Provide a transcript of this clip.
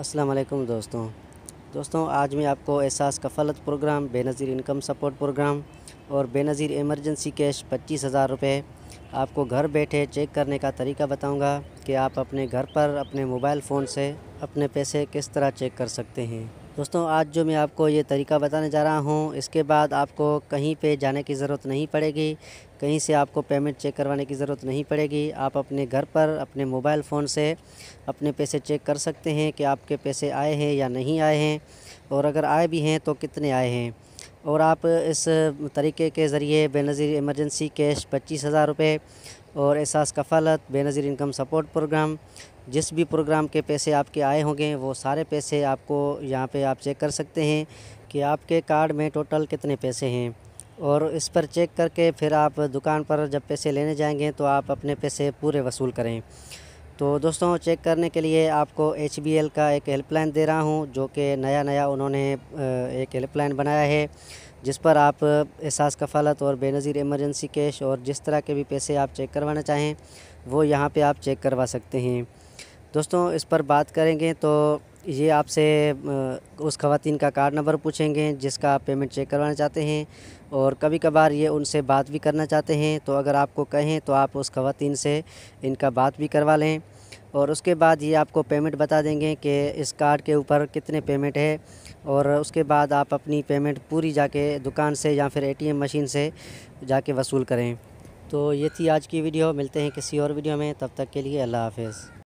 अस्सलाम वालेकुम दोस्तों दोस्तों आज मैं आपको Ehsaas Kafalat program Benazir income support program और बेनज़ीर इमरजेंसी कैश पच्चीस हज़ार रुपये आपको घर बैठे चेक करने का तरीका बताऊंगा कि आप अपने घर पर अपने मोबाइल फ़ोन से अपने पैसे किस तरह चेक कर सकते हैं दोस्तों आज जो मैं आपको ये तरीका बताने जा रहा हूँ इसके बाद आपको कहीं पे जाने की ज़रूरत नहीं पड़ेगी कहीं से आपको पेमेंट चेक करवाने की ज़रूरत नहीं पड़ेगी आप अपने घर पर अपने मोबाइल फ़ोन से अपने पैसे चेक कर सकते हैं कि आपके पैसे आए हैं या नहीं आए हैं और अगर आए भी हैं तो कितने आए हैं और आप इस तरीके के ज़रिए बेनज़ीर इमरजेंसी कैश पच्चीस हज़ार रुपये और Ehsaas Kafalat Benazir income support program जिस भी प्रोग्राम के पैसे आपके आए होंगे वो सारे पैसे आपको यहाँ पे आप चेक कर सकते हैं कि आपके कार्ड में टोटल कितने पैसे हैं और इस पर चेक करके फिर आप दुकान पर जब पैसे लेने जाएंगे तो आप अपने पैसे पूरे वसूल करें तो दोस्तों चेक करने के लिए आपको एच का एक हेल्पलाइन दे रहा हूँ जो कि नया नया उन्होंने एक हेल्पलाइन बनाया है जिस पर आप एहसास कफालत और बेनज़ीर एमरजेंसी कैश और जिस तरह के भी पैसे आप चेक करवाना चाहें वो यहाँ पे आप चेक करवा सकते हैं दोस्तों इस पर बात करेंगे तो ये आपसे उस खातन का कार्ड नंबर पूछेंगे जिसका आप पेमेंट चेक करवाना चाहते हैं और कभी कभार ये उनसे बात भी करना चाहते हैं तो अगर आपको कहें तो आप उस खातन से इनका बात भी करवा लें और उसके बाद ये आपको पेमेंट बता देंगे कि इस कार्ड के ऊपर कितने पेमेंट है और उसके बाद आप अपनी पेमेंट पूरी जाके दुकान से या फिर एटीएम मशीन से जाके वसूल करें तो ये थी आज की वीडियो मिलते हैं किसी और वीडियो में तब तक के लिए अल्लाह हाफ़